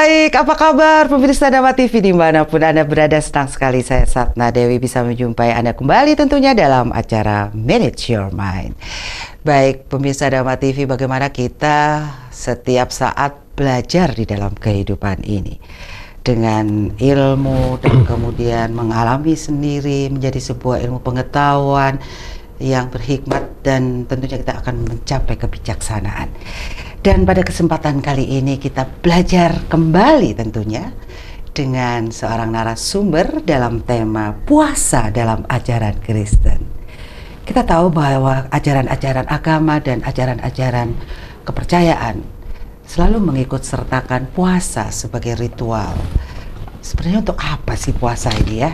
baik, apa kabar pemirsa Dama TV dimanapun Anda berada Senang sekali saya Satna Dewi bisa menjumpai Anda kembali tentunya dalam acara Manage Your Mind Baik pemirsa Dama TV bagaimana kita setiap saat belajar di dalam kehidupan ini dengan ilmu dan kemudian mengalami sendiri menjadi sebuah ilmu pengetahuan yang berhikmat dan tentunya kita akan mencapai kebijaksanaan. Dan pada kesempatan kali ini kita belajar kembali tentunya dengan seorang narasumber dalam tema puasa dalam ajaran Kristen. Kita tahu bahwa ajaran-ajaran agama dan ajaran-ajaran kepercayaan selalu mengikut sertakan puasa sebagai ritual. Sebenarnya untuk apa sih puasa ini ya?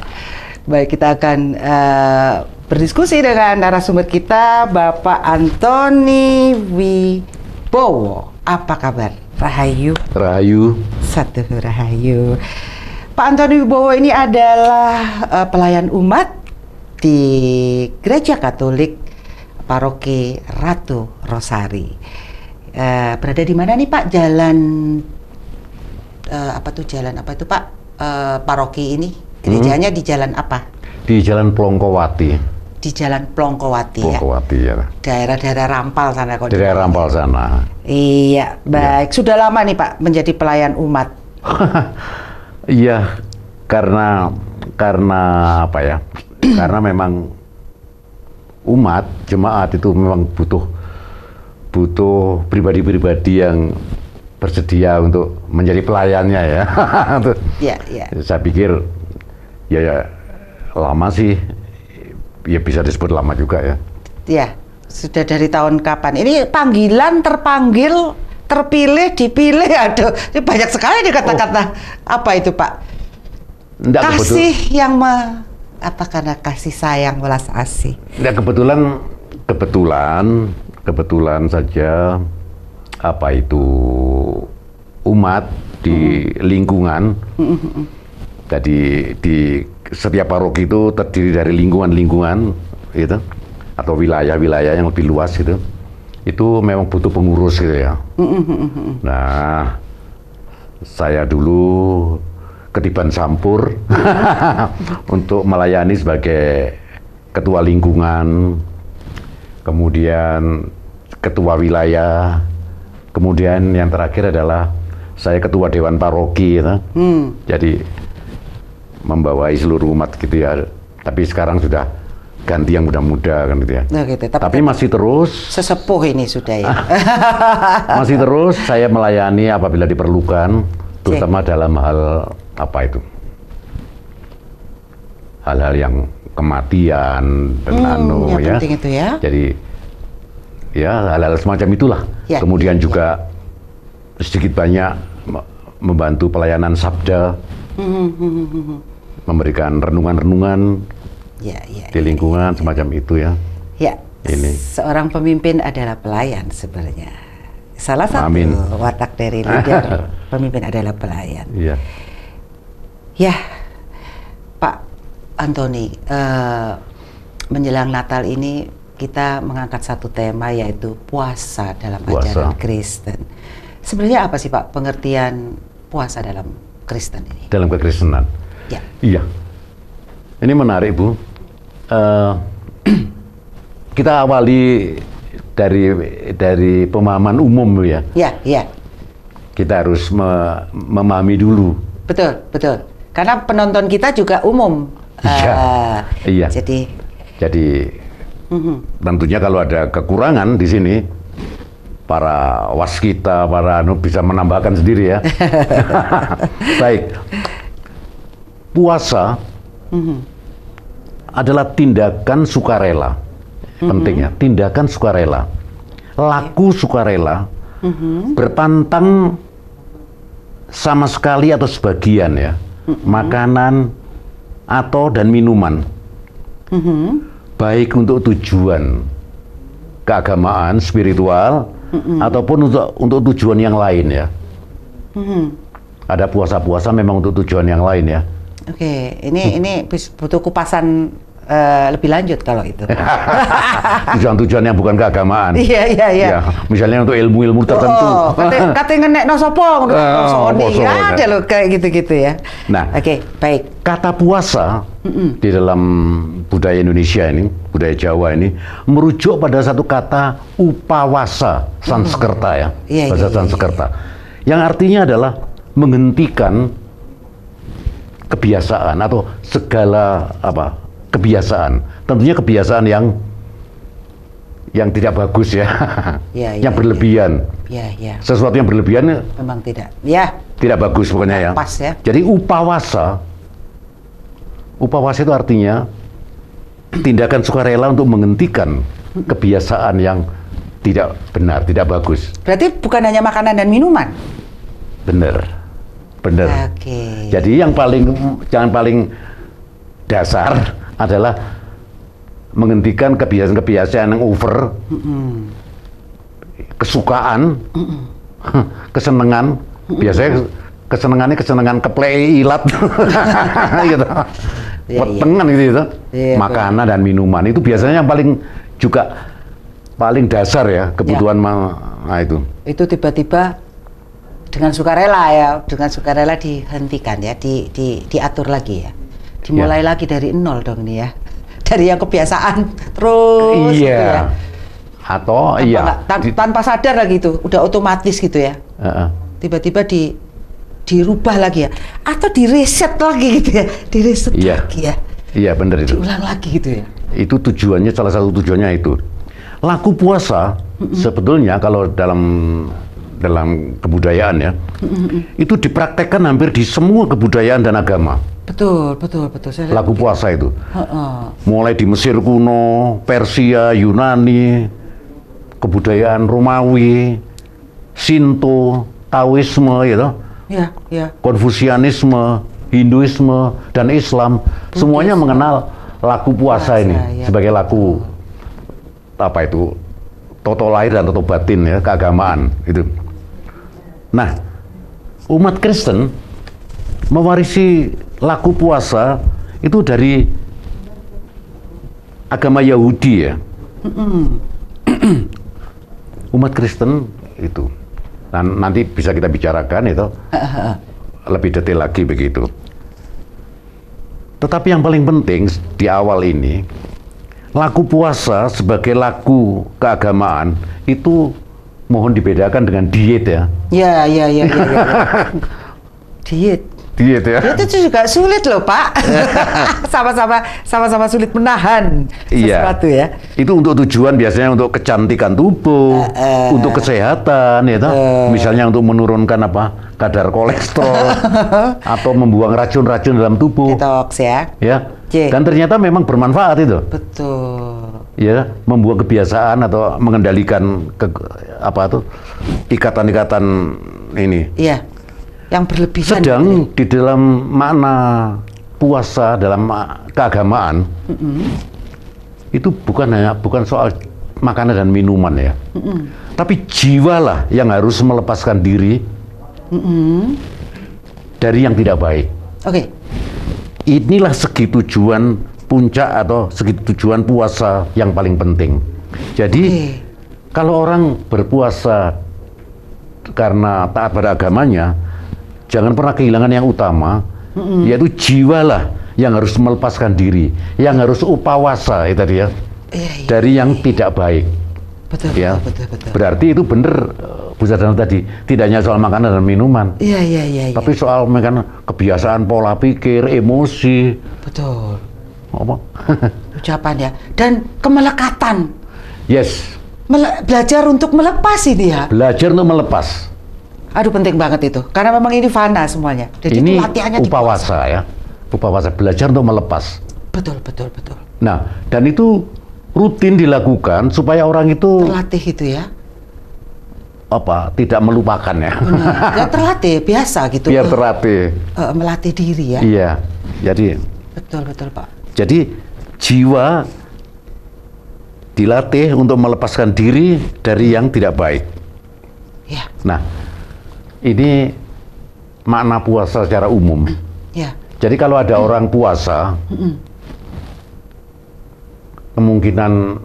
Baik, kita akan uh, berdiskusi dengan narasumber kita Bapak Antoni Wibowo. Apa kabar? Rahayu. Rahayu. Satu Rahayu. Pak Antoni Wibowo ini adalah uh, pelayan umat di Gereja Katolik Paroki Ratu Rosari. Uh, berada di mana nih Pak? Jalan uh, apa tuh jalan apa itu Pak? Uh, paroki ini hmm. gerejanya hmm. di jalan apa? Di Jalan Plongkowati di Jalan Plongkowati, ya. Plongkowati ya. ya. Daerah-daerah Rampal sana kok. Daerah Rampal sana. Iya, iya. baik. Ya. Sudah lama nih Pak menjadi pelayan umat. Iya, karena karena apa ya? karena memang umat jemaat itu memang butuh butuh pribadi-pribadi yang bersedia untuk menjadi pelayannya ya. Iya, iya. Saya pikir ya, ya lama sih ya bisa disebut lama juga ya. Ya, sudah dari tahun kapan? Ini panggilan terpanggil, terpilih, dipilih, aduh, ini banyak sekali kata-kata. Oh. Apa itu Pak? Nggak kasih kebetul. yang me, apa karena kasih sayang welas asih. Ya kebetulan kebetulan kebetulan saja apa itu umat di lingkungan. Jadi di setiap paroki itu terdiri dari lingkungan-lingkungan gitu atau wilayah-wilayah yang lebih luas gitu itu memang butuh pengurus gitu ya mm-hmm. nah saya dulu ketiban sampur untuk melayani sebagai ketua lingkungan kemudian ketua wilayah kemudian yang terakhir adalah saya ketua dewan paroki gitu. hmm. jadi membawai seluruh umat gitu ya. Tapi sekarang sudah ganti yang muda-muda kan gitu ya. Nah, gitu. Tapi, Tapi masih terus sesepuh ini sudah ya. masih terus saya melayani apabila diperlukan terutama Cik. dalam hal apa itu? Hal-hal yang kematian dan hmm, anu ya. Itu ya. Jadi ya hal-hal semacam itulah. Ya, Kemudian ya, juga ya. sedikit banyak membantu pelayanan sabda. Hmm, hmm, hmm, memberikan renungan-renungan ya, ya, di lingkungan ya, ya, semacam itu ya. Ya. Ini. Seorang pemimpin adalah pelayan sebenarnya. Salah satu Amin. watak dari leader pemimpin adalah pelayan. Ya. Ya, Pak Antoni, uh, menjelang Natal ini kita mengangkat satu tema yaitu puasa dalam puasa. ajaran Kristen. Sebenarnya apa sih Pak pengertian puasa dalam Kristen ini? Dalam kekristenan. Ya. Iya. Ini menarik Bu. Uh, kita awali dari dari pemahaman umum Bu ya. Iya, iya. Kita harus me memahami dulu. Betul, betul. Karena penonton kita juga umum. Iya. Uh, iya. Jadi jadi mm-hmm. tentunya kalau ada kekurangan di sini para was kita, para anu bisa menambahkan sendiri ya. Baik puasa mm-hmm. adalah tindakan sukarela. Mm-hmm. Pentingnya tindakan sukarela, laku yeah. sukarela, mm-hmm. berpantang sama sekali atau sebagian ya mm-hmm. makanan atau dan minuman, mm-hmm. baik untuk tujuan keagamaan spiritual mm-hmm. ataupun untuk untuk tujuan yang lain ya. Mm-hmm. Ada puasa-puasa memang untuk tujuan yang lain ya. Oke, okay. ini ini butuh kupasan Uh, lebih lanjut kalau itu. Tujuan-tujuan yang bukan keagamaan. Iya, iya, iya, iya. misalnya untuk ilmu-ilmu oh, oh, tertentu. Oh, kata, kata ngenek no sopong, uh, sopong, iya ada loh nah. kayak gitu-gitu ya. Nah, oke, okay, baik. Kata puasa mm -mm. di dalam budaya Indonesia ini, budaya Jawa ini, merujuk pada satu kata upawasa Sanskerta ya, mm. bahasa yeah, yeah, Sanskerta, yang artinya adalah menghentikan kebiasaan atau segala apa kebiasaan tentunya kebiasaan yang yang tidak bagus ya, ya, ya yang ya. berlebihan ya, ya. sesuatu yang berlebihan memang tidak ya tidak bagus pokoknya ya pas ya jadi upawasa upawasa itu artinya tindakan sukarela untuk menghentikan kebiasaan yang tidak benar tidak bagus berarti bukan hanya makanan dan minuman benar benar. Okay. Jadi yang paling jangan paling dasar adalah menghentikan kebiasaan-kebiasaan yang over, mm hmm kesukaan, mm hmm kesenangan. Mm hmm Biasanya kesenangannya kesenangan keplei ilat, gitu. Yeah, iya. Petengan yeah. gitu, gitu. yeah, makanan dan minuman itu biasanya yang paling juga paling dasar ya kebutuhan ya. Ma nah itu. Itu tiba-tiba dengan sukarela ya dengan sukarela dihentikan ya di, di diatur lagi ya dimulai ya. lagi dari nol dong nih ya dari yang kebiasaan terus iya. gitu ya atau tanpa iya tan di, tanpa sadar lagi itu udah otomatis gitu ya uh-uh. tiba-tiba di dirubah lagi ya atau direset lagi gitu ya direset iya. lagi ya iya bener itu diulang lagi gitu ya itu tujuannya salah satu tujuannya itu laku puasa mm -mm. sebetulnya kalau dalam dalam kebudayaan ya, itu dipraktekkan hampir di semua kebudayaan dan agama. Betul, betul, betul. Saya Lagu begitu. puasa itu. Mulai di Mesir kuno, Persia, Yunani, kebudayaan Romawi, Sinto, Taoisme gitu. Ya, ya. Konfusianisme, Hinduisme dan Islam semuanya mengenal lagu puasa, Masa, ini ya, sebagai laku apa itu toto lahir dan toto batin ya keagamaan itu. Nah, umat Kristen mewarisi laku puasa itu dari agama Yahudi ya. umat Kristen itu. Dan nanti bisa kita bicarakan itu lebih detail lagi begitu. Tetapi yang paling penting di awal ini, laku puasa sebagai laku keagamaan itu mohon dibedakan dengan diet ya. Ya, ya, ya, ya. ya, diet. Diet ya. Diet itu juga sulit loh Pak. Sama-sama, sama-sama sulit menahan iya. sesuatu ya. Itu untuk tujuan biasanya untuk kecantikan tubuh, uh, uh, untuk kesehatan ya, uh, misalnya untuk menurunkan apa kadar kolesterol atau membuang racun-racun dalam tubuh. Detox ya. Ya. J. Dan ternyata memang bermanfaat itu. Betul ya membuat kebiasaan atau mengendalikan ke, apa tuh ikatan-ikatan ini. Iya. Yang berlebihan. Sedang di dalam mana puasa dalam keagamaan mm -mm. itu bukan hanya bukan soal makanan dan minuman ya, mm -mm. tapi jiwalah yang harus melepaskan diri mm -mm. dari yang tidak baik. Oke. Okay. Inilah segi tujuan puncak atau segitu tujuan puasa yang paling penting. Jadi okay. kalau orang berpuasa karena taat pada agamanya, jangan pernah kehilangan yang utama, mm -hmm. yaitu lah yang harus melepaskan diri, yang harus upawasa itu ya tadi ya. yeah, yeah, dari yang yeah. tidak baik. Betul, ya. betul, betul, betul. Berarti itu benar Bu tadi, tidak hanya soal makanan dan minuman. Iya, iya, iya. Tapi iya. soal makanan kebiasaan pola pikir, emosi. Betul ngomong. Ucapan ya. Dan kemelekatan. Yes. Mele belajar untuk melepas ini ya. Belajar untuk melepas. Aduh penting banget itu. Karena memang ini fana semuanya. Jadi ini latihannya upawasa ya. Upawasa belajar untuk melepas. Betul, betul, betul. Nah, dan itu rutin dilakukan supaya orang itu terlatih itu ya apa tidak melupakan ya. Benar. terlatih biasa gitu. Biar terlatih. Uh, melatih diri ya. Iya. Jadi. Betul betul pak. Jadi jiwa dilatih untuk melepaskan diri dari yang tidak baik. Ya. Nah, ini makna puasa secara umum. Ya. Jadi kalau ada ya. orang puasa, kemungkinan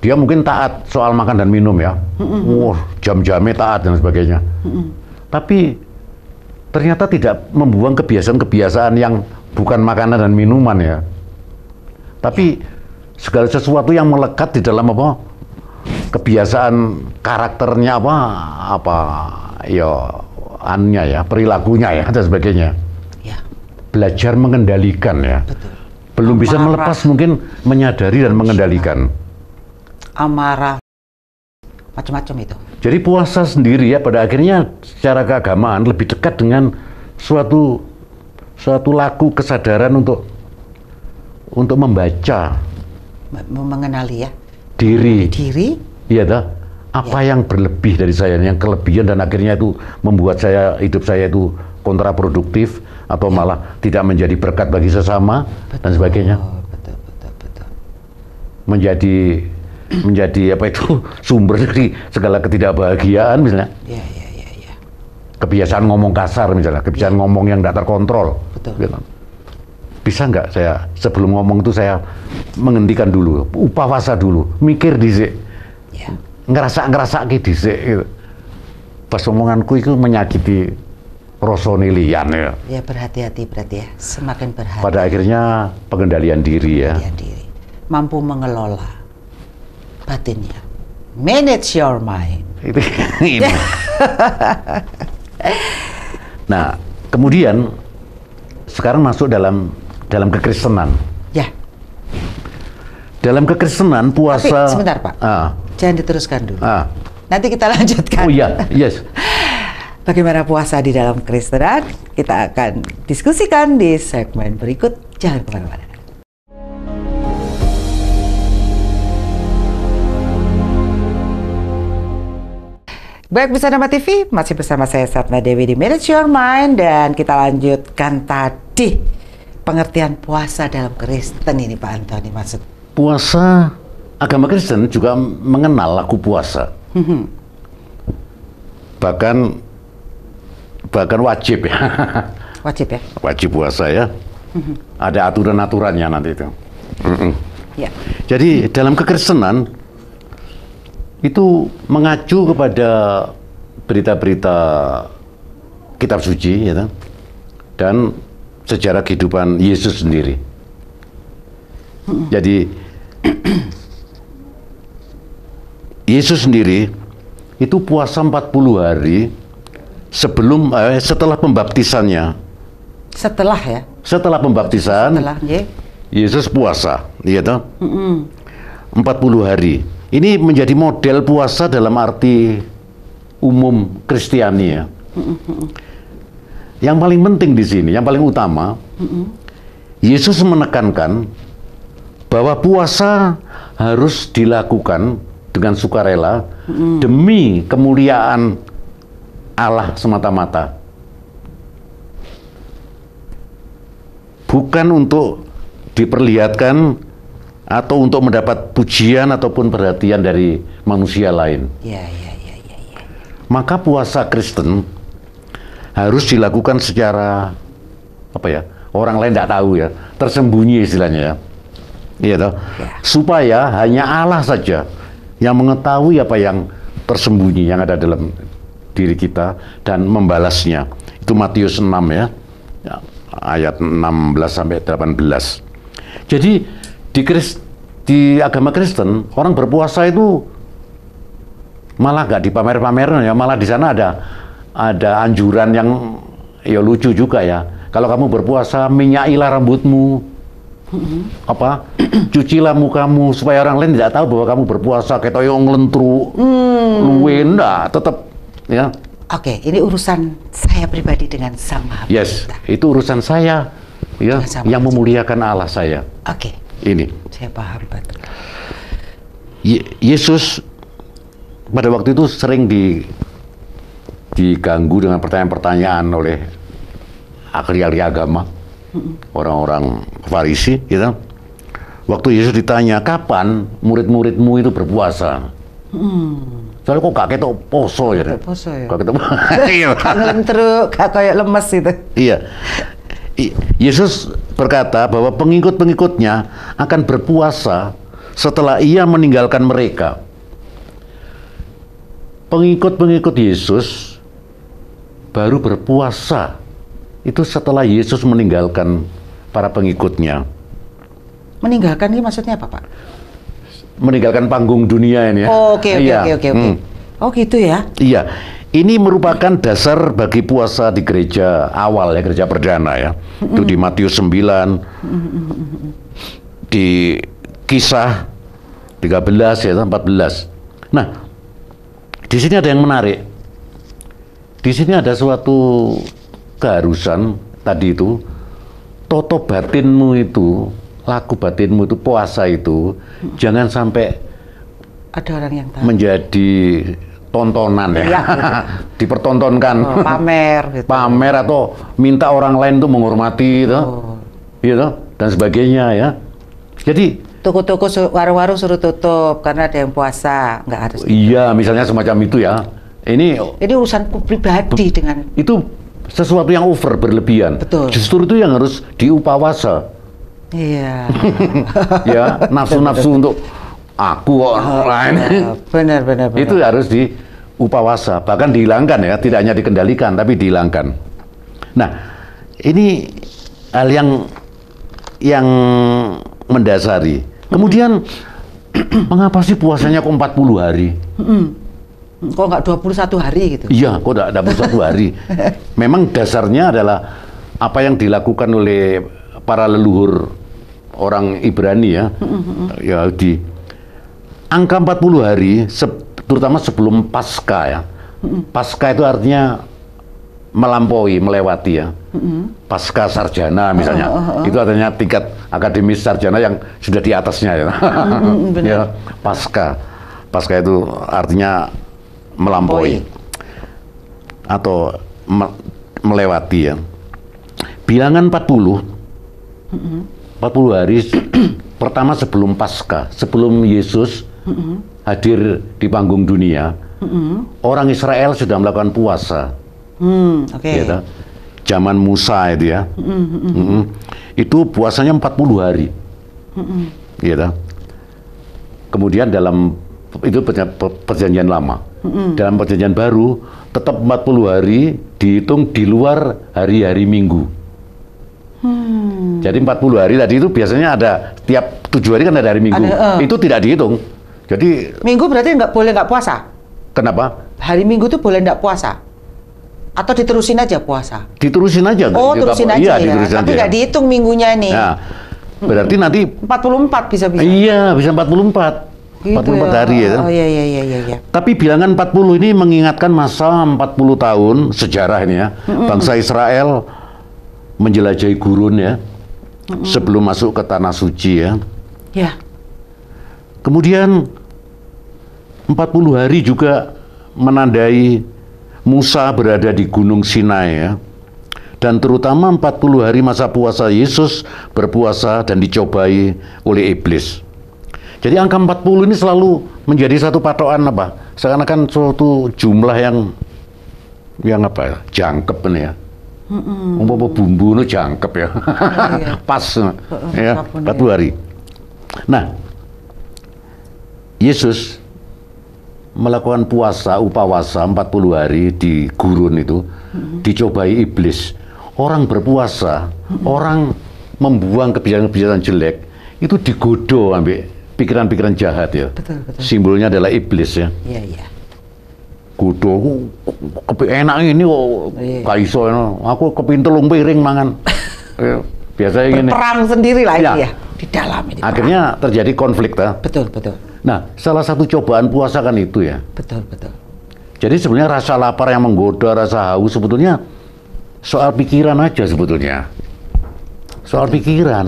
dia mungkin taat soal makan dan minum ya, hmm. jam-jamnya taat dan sebagainya. Tapi ternyata tidak membuang kebiasaan-kebiasaan yang bukan makanan dan minuman ya. Tapi segala sesuatu yang melekat di dalam apa kebiasaan karakternya apa apa ya annya ya perilakunya ya dan sebagainya ya. belajar mengendalikan ya Betul. belum amarah. bisa melepas mungkin menyadari dan mengendalikan amarah macam-macam itu jadi puasa sendiri ya pada akhirnya secara keagamaan lebih dekat dengan suatu suatu laku kesadaran untuk untuk membaca mengenali ya diri diri iya dah apa ya. yang berlebih dari saya yang kelebihan dan akhirnya itu membuat saya hidup saya itu kontraproduktif atau ya. malah tidak menjadi berkat bagi sesama betul, dan sebagainya betul, betul, betul. menjadi menjadi apa itu sumber dari segala ketidakbahagiaan misalnya ya, ya, ya, ya. kebiasaan ngomong kasar misalnya kebiasaan ya. ngomong yang tidak terkontrol betul. Gitu bisa nggak saya sebelum ngomong itu saya menghentikan dulu, upawasa dulu, mikir dhisik. Yeah. Ngerasa ngerasa ki dhisik gitu. Pas omonganku itu menyakiti rasane liyan ya. Ya berhati-hati berarti ya, semakin berhati. Pada akhirnya pengendalian diri ya. Pengendalian diri. Mampu mengelola batinnya. Manage your mind. Itu nah, kemudian sekarang masuk dalam dalam kekristenan. Ya. Dalam kekristenan puasa. Tapi, sebentar Pak. Ah. Jangan diteruskan dulu. Ah. Nanti kita lanjutkan. Oh iya, yes. Bagaimana puasa di dalam kekristenan kita akan diskusikan di segmen berikut. Jangan kemana-mana. Baik bisa nama TV, masih bersama saya Satna Dewi di Manage Your Mind dan kita lanjutkan tadi pengertian puasa dalam Kristen ini Pak Antoni maksud? Puasa agama Kristen juga mengenal laku puasa. Mhm. Bahkan bahkan wajib ya. Wajib ya. Wajib puasa ya. Mhm. Ada aturan-aturannya nanti itu. Mhm. Ya. Jadi dalam kekristenan itu mengacu kepada berita-berita kitab suci ya, dan sejarah kehidupan Yesus sendiri. Jadi Yesus sendiri itu puasa 40 hari sebelum eh, setelah pembaptisannya. Setelah ya? Setelah pembaptisan. Setelah, ya. Yesus puasa, ya toh? Mm -mm. hari. Ini menjadi model puasa dalam arti umum Kristiani ya. Yang paling penting di sini, yang paling utama, Yesus menekankan bahwa puasa harus dilakukan dengan sukarela demi kemuliaan Allah semata-mata. Bukan untuk diperlihatkan atau untuk mendapat pujian ataupun perhatian dari manusia lain. Ya, ya, ya, ya, ya. Maka puasa Kristen harus dilakukan secara apa ya orang lain tidak tahu ya tersembunyi istilahnya ya iya toh ya. supaya hanya Allah saja yang mengetahui apa yang tersembunyi yang ada dalam diri kita dan membalasnya itu Matius 6 ya. ya ayat 16 sampai 18 jadi di di agama Kristen orang berpuasa itu malah gak dipamer pamer ya malah di sana ada ada anjuran yang ya lucu juga ya. Kalau kamu berpuasa, minyakilah rambutmu. Mm-hmm. Apa? Cucilah mukamu supaya orang lain tidak tahu bahwa kamu berpuasa ketoyong lentru. Mm. Luwin tetap ya. Oke, okay, ini urusan saya pribadi dengan Sang Maha Yes, kita. itu urusan saya ya yang memuliakan Allah saya. Oke. Okay. Ini. Saya paham betul. Ye Yesus pada waktu itu sering di diganggu dengan pertanyaan-pertanyaan oleh ahli-ahli agama, orang-orang Farisi, gitu. Waktu Yesus ditanya kapan murid-muridmu itu berpuasa, hmm. soalnya kok kakek tuh poso ya, poso ya, kakek tuh terus kayak lemes gitu. Iya, Yesus berkata bahwa pengikut-pengikutnya akan berpuasa setelah ia meninggalkan mereka. Pengikut-pengikut Yesus baru berpuasa itu setelah Yesus meninggalkan para pengikutnya. Meninggalkan ini maksudnya apa, Pak? Meninggalkan panggung dunia ini ya. Oh, iya. Oke, oke, oke, oke. Hmm. Oh, gitu ya. Iya. Ini merupakan dasar bagi puasa di gereja awal ya, gereja perdana ya. Mm-hmm. di hmm. Matius 9. Mm-hmm. Di Kisah 13 ya, 14. Nah, di sini ada yang menarik di sini ada suatu keharusan tadi itu toto batinmu itu laku batinmu itu puasa itu hmm. jangan sampai ada orang yang tahu. menjadi tontonan ya, ya. dipertontonkan oh, pamer gitu. pamer atau minta orang lain tuh menghormati itu oh. gitu dan sebagainya ya jadi toko-toko warung-warung suruh tutup karena ada yang puasa nggak harus iya misalnya semacam itu ya ini ini urusan pribadi dengan itu sesuatu yang over berlebihan. Betul. Justru itu yang harus diupawasa. Iya. ya, nafsu-nafsu untuk aku ah, orang oh, lain. Benar, benar, benar. Itu harus diupawasa, bahkan dihilangkan ya, tidak hanya dikendalikan tapi dihilangkan. Nah, ini hal yang yang mendasari. Kemudian mengapa sih puasanya kok 40 hari? Kok nggak 21 hari gitu? Iya, kok nggak 21 hari. Memang dasarnya adalah apa yang dilakukan oleh para leluhur orang Ibrani ya, mm-hmm. Ya Yahudi. Angka 40 hari, se terutama sebelum Pasca ya. Mm-hmm. Pasca itu artinya melampaui, melewati ya. Mm-hmm. Pasca sarjana misalnya, oh, oh, oh, oh. itu artinya tingkat akademis sarjana yang sudah di atasnya ya. ya pasca, pasca itu artinya melampaui atau me melewati ya. Bilangan 40 mm -hmm. 40 hari pertama sebelum Paskah, sebelum Yesus hadir di panggung dunia, orang Israel sudah melakukan puasa. Hmm, oke. okay. ya, zaman Musa itu ya. Mm -hmm. Itu puasanya 40 hari. Mm Kemudian dalam itu perjanjian lama dalam perjanjian baru tetap 40 hari dihitung di luar hari-hari minggu. Hmm. Jadi 40 hari tadi itu biasanya ada tiap tujuh hari kan ada hari minggu. Ada, uh. Itu tidak dihitung. Jadi minggu berarti nggak boleh nggak puasa. Kenapa? Hari minggu itu boleh nggak puasa. Atau diterusin aja puasa? Diterusin aja. Oh, terusin aja iya, ya. Diterusin Tapi nggak dihitung minggunya ini. Nah, berarti nanti 44 bisa bisa. Iya, bisa 44. Gitu 44 ya. hari ya. Kan? Oh iya, iya iya iya iya. Tapi bilangan 40 ini mengingatkan masa 40 tahun sejarah ini ya. Bangsa Israel menjelajahi gurun ya. Sebelum masuk ke tanah suci ya. Ya. Yeah. Kemudian 40 hari juga menandai Musa berada di Gunung Sinai ya. Dan terutama 40 hari masa puasa Yesus berpuasa dan dicobai oleh iblis. Jadi angka 40 ini selalu menjadi satu patokan apa? Seakan-akan suatu jumlah yang yang apa ya? Jangkep ini ya. Mm -mm. Umpama bumbu itu jangkep ya. Oh, iya. iya. Pas uh, ya, empat hari. Nah, Yesus melakukan puasa upawasa 40 hari di gurun itu mm-hmm. dicobai iblis. Orang berpuasa, mm-hmm. orang membuang kebijakan-kebijakan jelek itu digodoh ambil pikiran-pikiran jahat ya. Betul, betul. Simbolnya adalah iblis ya. Iya, iya. Kudu uh, kepi enak ini kok oh, iya. iya. kaiso ya. Aku kepin telung piring mangan. ya, biasanya Perang sendiri lah ya. ya. Di dalam ini. Akhirnya perang. terjadi konflik ya. Betul, betul. Nah, salah satu cobaan puasa kan itu ya. Betul, betul. Jadi sebenarnya rasa lapar yang menggoda, rasa haus sebetulnya soal pikiran aja sebetulnya. Soal betul. pikiran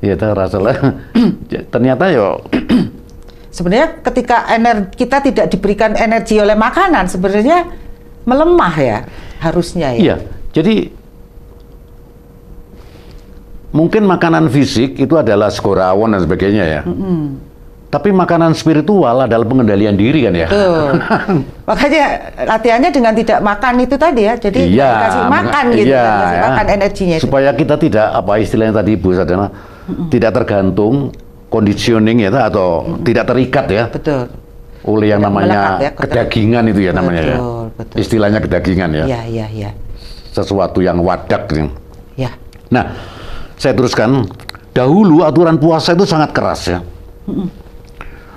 Iya, rasalah. Ternyata yo sebenarnya ketika energi kita tidak diberikan energi oleh makanan sebenarnya melemah ya harusnya ya. Iya. Jadi mungkin makanan fisik itu adalah skorawan dan sebagainya ya. Mm -hmm. Tapi makanan spiritual adalah pengendalian diri kan ya. Betul. Makanya latihannya dengan tidak makan itu tadi ya. Jadi iya, kasih makan gitu, kan, iya, kan, kasih ya. makan energinya. Supaya itu. kita tidak apa istilahnya tadi Ibu adalah tidak tergantung conditioning ya atau hmm. tidak terikat ya. Betul. Oleh yang tidak namanya ya, kedagingan itu ya betul, namanya ya. Betul. Istilahnya kedagingan ya. Iya, iya, iya. Sesuatu yang wadak nih. Ya. Nah, saya teruskan. Dahulu aturan puasa itu sangat keras ya. Hmm.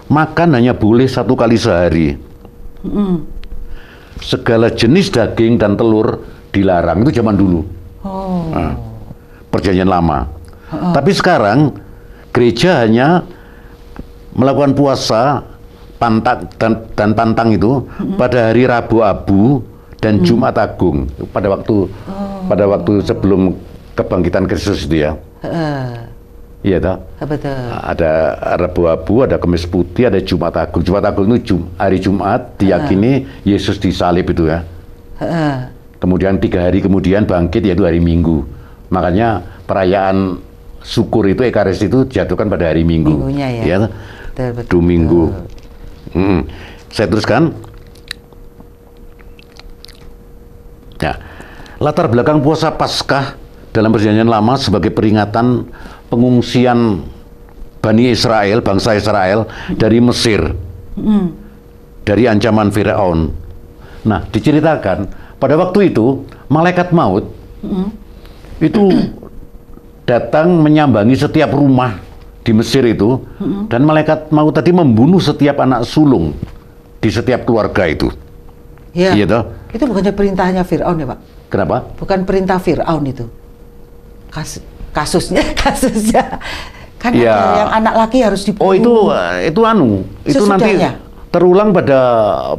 Makan hanya boleh satu kali sehari. Hmm. Segala jenis daging dan telur dilarang itu zaman dulu. Oh. Nah, perjanjian lama tapi sekarang gereja hanya melakukan puasa pantang dan, dan pantang itu hmm pada hari Rabu Abu dan hmm Jumat Agung pada waktu oh. pada waktu sebelum kebangkitan Kristus itu ya. Uh. Iya toh. Betul. Ada Rabu Abu, ada Kamis Putih, ada Jumat Agung. Jumat Agung itu Jum, hari Jumat diyakini uh. Yesus disalib itu ya. Uh. Kemudian tiga hari kemudian bangkit yaitu hari Minggu. Makanya perayaan syukur itu ekaris itu jatuhkan pada hari Minggu. Minggunya ya. ya betul, betul, minggu. Hmm. Saya teruskan. Ya. Latar belakang puasa Paskah dalam perjanjian lama sebagai peringatan pengungsian Bani Israel, bangsa Israel dari Mesir. Hmm. Dari ancaman Firaun. Nah, diceritakan pada waktu itu malaikat maut hmm. itu datang menyambangi setiap rumah di Mesir itu hmm. dan malaikat mau tadi membunuh setiap anak sulung di setiap keluarga itu. Iya. Iya toh? Itu bukannya perintahnya Firaun ya, Pak? Kenapa? Bukan perintah Firaun itu. Kas kasusnya kasusnya kan ya. yang anak laki harus dibunuh. Oh, itu eh, itu anu, itu nanti terulang pada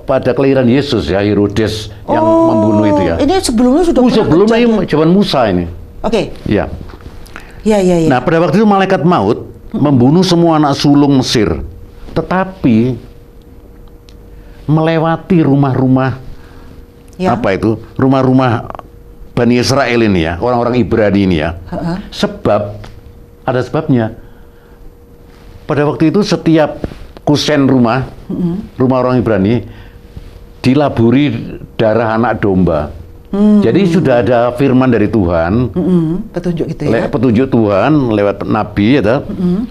pada kelahiran Yesus ya Herodes oh, yang membunuh itu ya. Ini sebelumnya sudah. oh, sebelumnya Musa ini. Oke. Okay. Ya. Ya, ya, ya. Nah, pada waktu itu malaikat maut membunuh semua anak sulung Mesir. Tetapi melewati rumah-rumah ya. apa itu? Rumah-rumah Bani Israel ini ya, orang-orang Ibrani ini ya. Ha-ha. Sebab ada sebabnya. Pada waktu itu setiap kusen rumah, rumah orang Ibrani dilaburi darah anak domba. Hmm. Jadi sudah ada firman dari Tuhan, hmm. petunjuk itu ya. Petunjuk Tuhan lewat nabi ya, hmm.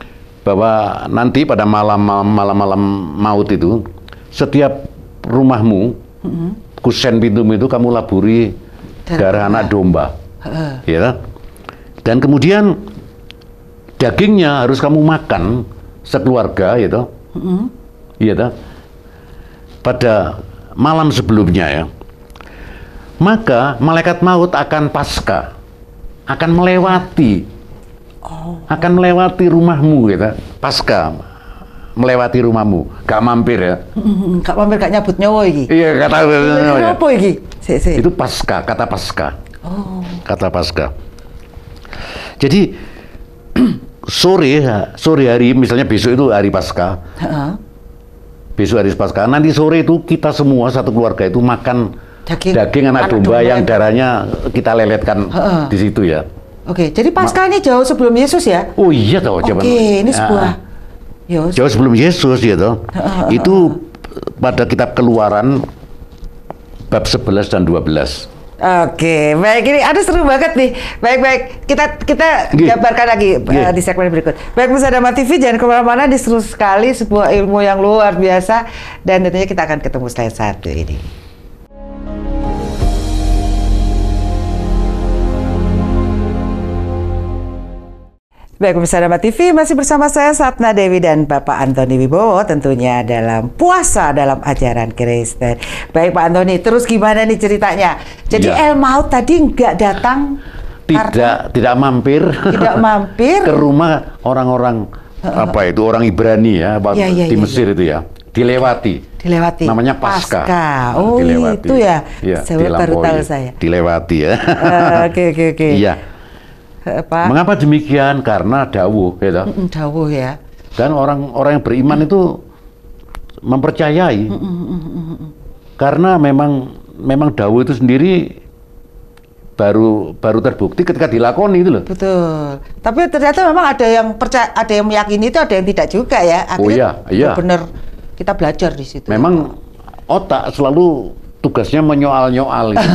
bahwa nanti pada malam malam maut itu setiap rumahmu, hmm. kusen pintu itu kamu laburi darah anak nah. domba, uh. ya. Dan kemudian dagingnya harus kamu makan sekeluarga, ya toh, hmm. ya toh. Pada malam sebelumnya ya maka malaikat maut akan pasca, akan melewati, oh. akan melewati rumahmu gitu, pasca melewati rumahmu, gak mampir ya? Gak mampir, gak nyabut nyawa iki. Iya, kata iya, ya. apa iki? Si, Itu pasca, kata pasca. Oh. Kata pasca. Jadi sore sore hari misalnya besok itu hari pasca. Besok hari pasca. Nanti sore itu kita semua satu keluarga itu makan daging, daging anak, anak domba, domba yang darahnya kita leletkan uh-uh. di situ ya. Oke, okay. jadi pasca ini jauh sebelum Yesus ya? Oh iya toh, Oke, okay, ini ah. sebuah uh, jauh sebelum Yesus ya toh. Uh-uh. Itu pada kitab Keluaran bab 11 dan 12. Oke, baik ini ada seru banget nih. Baik-baik, kita kita Gih. gambarkan lagi eh, di segmen berikut. Baik Dama TV, jangan kemana-mana, diseru sekali sebuah ilmu yang luar biasa dan tentunya kita akan ketemu selain satu ini. Baik pemirsa Dharma TV masih bersama saya Satna Dewi dan Bapak Antoni Wibowo tentunya dalam puasa dalam ajaran Kristen. Baik Pak Antoni, terus gimana nih ceritanya? Jadi ya. El Maut tadi nggak datang tidak karena, tidak mampir tidak mampir ke rumah orang-orang apa itu orang Ibrani ya, ya, ya di ya, Mesir ya. itu ya dilewati dilewati namanya pasca, pasca. Nah, oh dilewati. itu ya, ya saya baru tahu saya dilewati ya eh, oke oke oke iya apa? Eh, Mengapa demikian? Karena dawuh, gitu. Mm -mm, dawuh ya. Dan orang-orang yang beriman itu mempercayai. Mm -mm, Karena memang memang dawuh itu sendiri baru baru terbukti ketika dilakoni itu loh. Betul. Tapi ternyata memang ada yang percaya, ada yang meyakini itu, ada yang tidak juga ya. Oh Akhirnya oh iya, iya. Benar kita belajar di situ. Memang otak selalu tugasnya menyoal-nyoal gitu.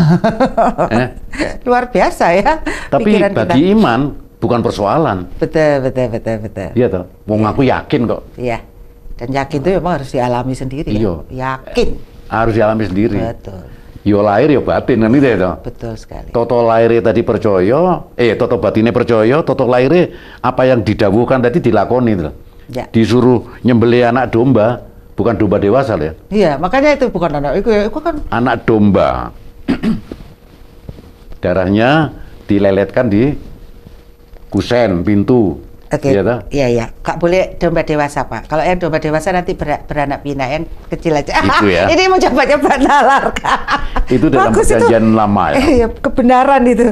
eh. Luar biasa ya. Tapi Pikiran bagi kita. iman bukan persoalan. Betul, betul, betul, betul. Iya toh. mau ya. aku yakin kok. Iya. Dan yakin itu memang harus dialami sendiri. Iya. Kan? Yakin. Harus dialami sendiri. Betul. Yo ya lahir yo ya batin kan itu toh. Betul sekali. Toto lahir tadi percaya, eh toto batinnya percaya, toto lahir apa yang didawuhkan tadi dilakoni itu. Ya. Disuruh nyembelih anak domba, bukan domba dewasa ya? Iya, makanya itu bukan anak itu ya, itu kan anak domba. Darahnya dileletkan di kusen pintu. Oke. Okay. Iya, iya, iya, iya. Kak boleh domba dewasa, Pak. Kalau yang domba dewasa nanti ber beranak pinak yang kecil aja. Itu ya. Ini mau coba Pak Nalar, Kak. Itu dalam Bagus perjanjian itu. lama ya. Iya, kebenaran itu.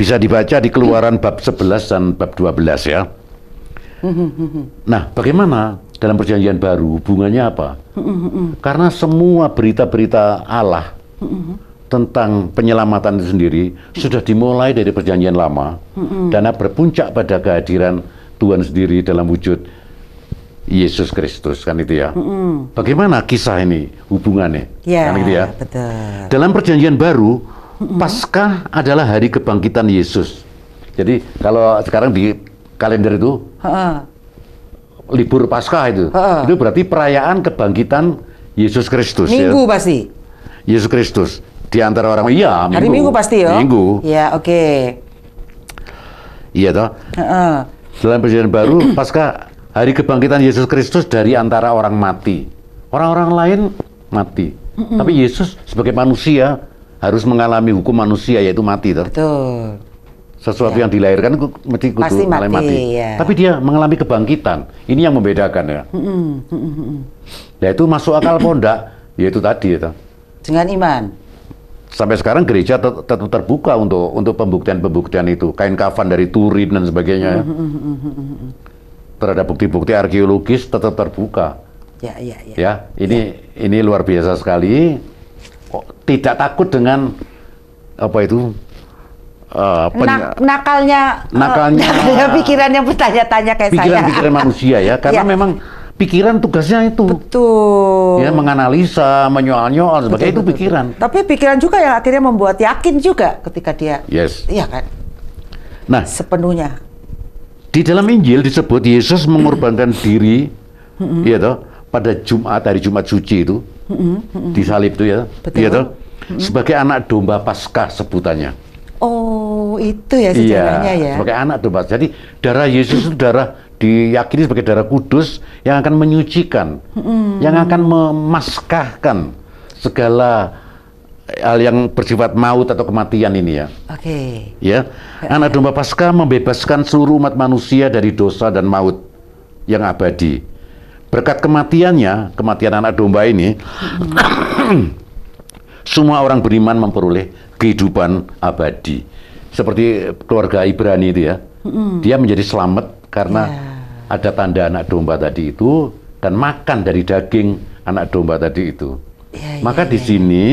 Bisa dibaca di keluaran bab 11 dan bab 12 ya. Mhm, mhm, mhm. Nah, bagaimana dalam perjanjian baru hubungannya apa? Karena semua berita-berita Allah tentang penyelamatan itu sendiri sudah dimulai dari perjanjian lama dan berpuncak pada kehadiran Tuhan sendiri dalam wujud Yesus Kristus kan itu ya. Bagaimana kisah ini hubungannya? Ya, kan itu ya. Betul. Dalam perjanjian baru, Paskah adalah hari kebangkitan Yesus. Jadi kalau sekarang di kalender itu, libur Pasca itu. Ha. Itu berarti perayaan kebangkitan Yesus Kristus. Ya. Minggu ya. pasti. Yesus Kristus di antara orang iya minggu. Hari Minggu pasti ya. Minggu. Ya, oke. Okay. Iya toh. Heeh. Dalam perjanjian baru pasca hari kebangkitan Yesus Kristus dari antara orang mati. Orang-orang lain mati. Mm Tapi Yesus sebagai manusia harus mengalami hukum manusia yaitu mati toh. Betul sesuatu ya. yang dilahirkan mesti kudu Pasti mati, mati. Ya. tapi dia mengalami kebangkitan ini yang membedakan ya nah itu masuk akal pondak yaitu tadi itu dengan iman sampai sekarang gereja tetap ter terbuka untuk untuk pembuktian-pembuktian itu kain kafan dari Turin dan sebagainya ya. terhadap bukti-bukti arkeologis tetap terbuka ya ya ya, ya ini ya. ini luar biasa sekali tidak takut dengan apa itu uh, apa Na nakalnya eh, nakalnya uh, yang bertanya-tanya kayak pikiran, saya. Pikiran manusia ya, karena yeah. memang pikiran tugasnya itu. Betul. Ya menganalisa, menyoal-nyoal sebagainya itu pikiran. Betul. Tapi pikiran juga yang akhirnya membuat yakin juga ketika dia. Yes. Iya kan. Nah, sepenuhnya. Di dalam Injil disebut Yesus mengorbankan diri, ya toh, pada Jumat hari Jumat suci itu, disalib itu ya, betul. ya toh, sebagai anak domba Paskah sebutannya. Oh, itu ya iya, sejarahnya iya, ya. Sebagai anak tuh, Pak. Jadi darah Yesus itu darah diyakini sebagai darah kudus yang akan menyucikan, hmm. yang akan memaskahkan segala eh, hal yang bersifat maut atau kematian ini ya. Oke. Okay. Ya, anak domba Paskah membebaskan seluruh umat manusia dari dosa dan maut yang abadi. Berkat kematiannya, kematian anak domba ini, hmm. semua orang beriman memperoleh kehidupan abadi. Seperti keluarga Ibrani itu ya, mm. dia menjadi selamat karena yeah. ada tanda anak domba tadi itu dan makan dari daging anak domba tadi itu. Yeah, ya, Maka yeah, di ya, ya. sini